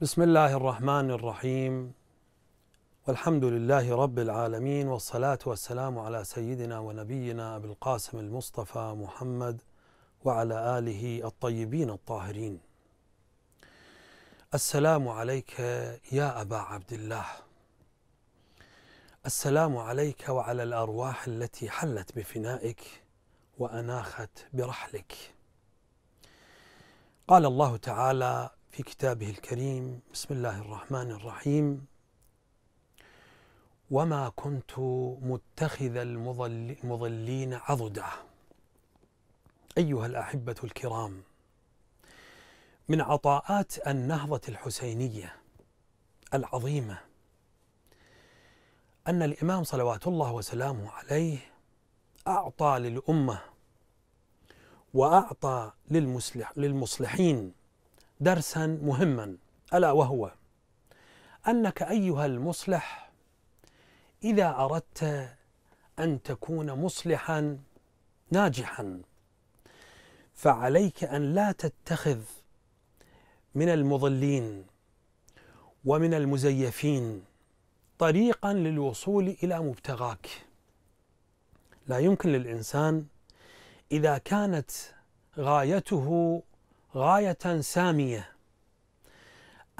بسم الله الرحمن الرحيم والحمد لله رب العالمين والصلاة والسلام على سيدنا ونبينا أبي القاسم المصطفى محمد وعلى آله الطيبين الطاهرين السلام عليك يا أبا عبد الله السلام عليك وعلى الأرواح التي حلت بفنائك وأناخت برحلك قال الله تعالى في كتابه الكريم بسم الله الرحمن الرحيم وما كنت متخذ المضلين عضدا ايها الاحبه الكرام من عطاءات النهضه الحسينيه العظيمه ان الامام صلوات الله وسلامه عليه اعطى للامه واعطى للمصلح للمصلحين درسا مهما الا وهو انك ايها المصلح اذا اردت ان تكون مصلحا ناجحا فعليك ان لا تتخذ من المضلين ومن المزيفين طريقا للوصول الى مبتغاك لا يمكن للانسان اذا كانت غايته غايه ساميه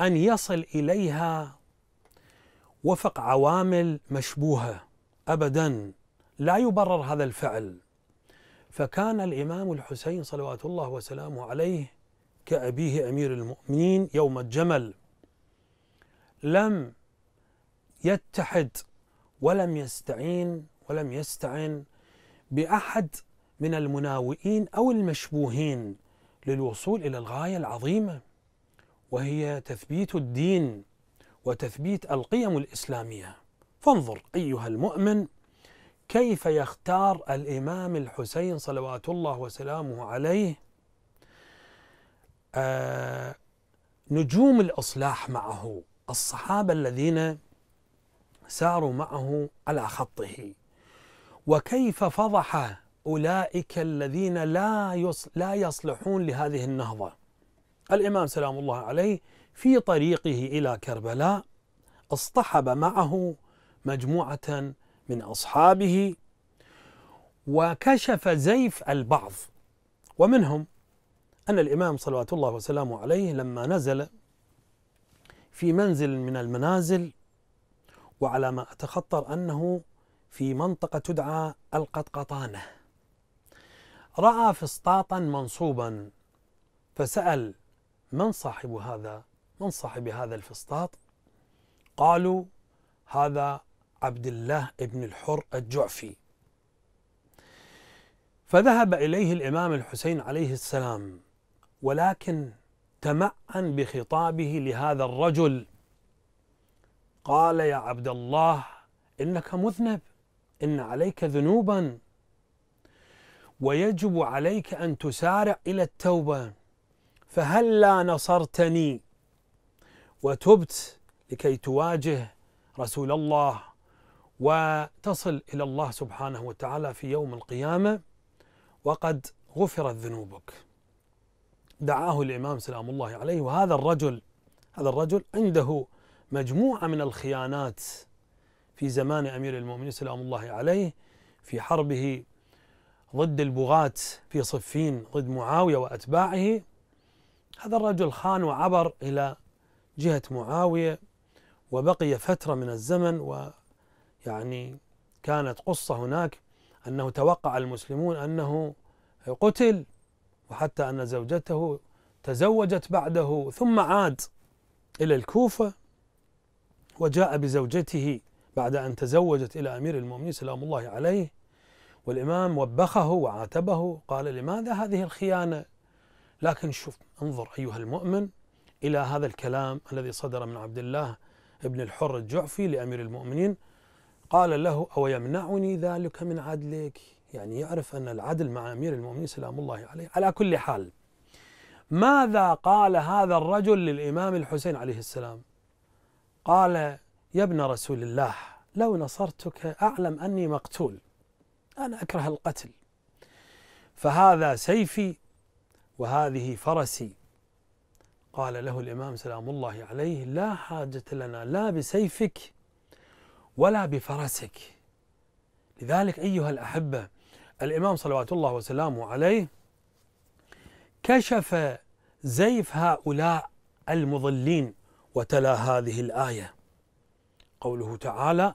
ان يصل اليها وفق عوامل مشبوهه ابدا لا يبرر هذا الفعل فكان الامام الحسين صلوات الله وسلامه عليه كابيه امير المؤمنين يوم الجمل لم يتحد ولم يستعين ولم يستعن باحد من المناوئين او المشبوهين للوصول الى الغايه العظيمه وهي تثبيت الدين وتثبيت القيم الاسلاميه فانظر ايها المؤمن كيف يختار الامام الحسين صلوات الله وسلامه عليه آه، نجوم الاصلاح معه الصحابه الذين ساروا معه على خطه وكيف فضح أولئك الذين لا لا يصلحون لهذه النهضة الإمام سلام الله عليه في طريقه إلى كربلاء اصطحب معه مجموعة من أصحابه وكشف زيف البعض ومنهم أن الإمام صلوات الله وسلامه عليه لما نزل في منزل من المنازل وعلى ما أتخطر أنه في منطقة تدعى القطقطانة رأى فسطاطا منصوبا فسأل من صاحب هذا من صاحب هذا الفسطاط قالوا هذا عبد الله بن الحر الجعفي فذهب إليه الإمام الحسين عليه السلام ولكن تمعن بخطابه لهذا الرجل قال يا عبد الله إنك مذنب إن عليك ذنوبا ويجب عليك أن تسارع إلى التوبة فهلا نصرتني وتبت لكي تواجه رسول الله وتصل إلى الله سبحانه وتعالى في يوم القيامة وقد غفرت ذنوبك دعاه الإمام سلام الله عليه وهذا الرجل هذا الرجل عنده مجموعة من الخيانات في زمان أمير المؤمنين سلام الله عليه في حربه ضد البغاة في صفين ضد معاوية وأتباعه هذا الرجل خان وعبر إلى جهة معاوية وبقي فترة من الزمن ويعني كانت قصة هناك أنه توقع المسلمون أنه قتل وحتى أن زوجته تزوجت بعده ثم عاد إلى الكوفة وجاء بزوجته بعد أن تزوجت إلى أمير المؤمنين سلام الله عليه والإمام وبخه وعاتبه قال لماذا هذه الخيانة لكن شوف انظر أيها المؤمن إلى هذا الكلام الذي صدر من عبد الله بن الحر الجعفي لأمير المؤمنين قال له أو يمنعني ذلك من عدلك يعني يعرف أن العدل مع أمير المؤمنين سلام الله عليه على كل حال ماذا قال هذا الرجل للإمام الحسين عليه السلام قال يا ابن رسول الله لو نصرتك أعلم أني مقتول أنا أكره القتل فهذا سيفي وهذه فرسي قال له الإمام سلام الله عليه لا حاجة لنا لا بسيفك ولا بفرسك لذلك أيها الأحبة الإمام صلوات الله وسلامه عليه كشف زيف هؤلاء المضلين وتلا هذه الآية قوله تعالى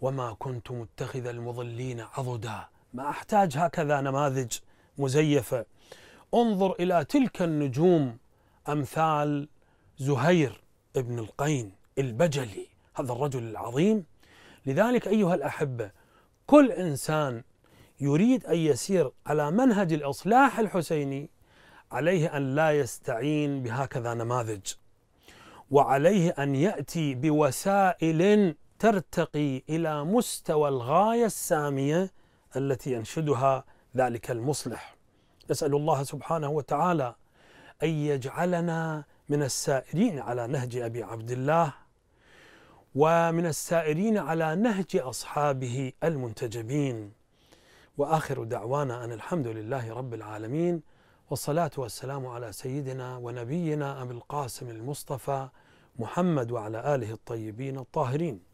وما كنت متخذ المضلين عضدا ما أحتاج هكذا نماذج مزيفة انظر إلى تلك النجوم أمثال زهير ابن القين البجلي هذا الرجل العظيم لذلك أيها الأحبة كل إنسان يريد أن يسير على منهج الإصلاح الحسيني عليه أن لا يستعين بهكذا نماذج وعليه أن يأتي بوسائل ترتقي الى مستوى الغايه الساميه التي ينشدها ذلك المصلح. نسال الله سبحانه وتعالى ان يجعلنا من السائرين على نهج ابي عبد الله ومن السائرين على نهج اصحابه المنتجبين. واخر دعوانا ان الحمد لله رب العالمين والصلاه والسلام على سيدنا ونبينا ابي القاسم المصطفى محمد وعلى اله الطيبين الطاهرين.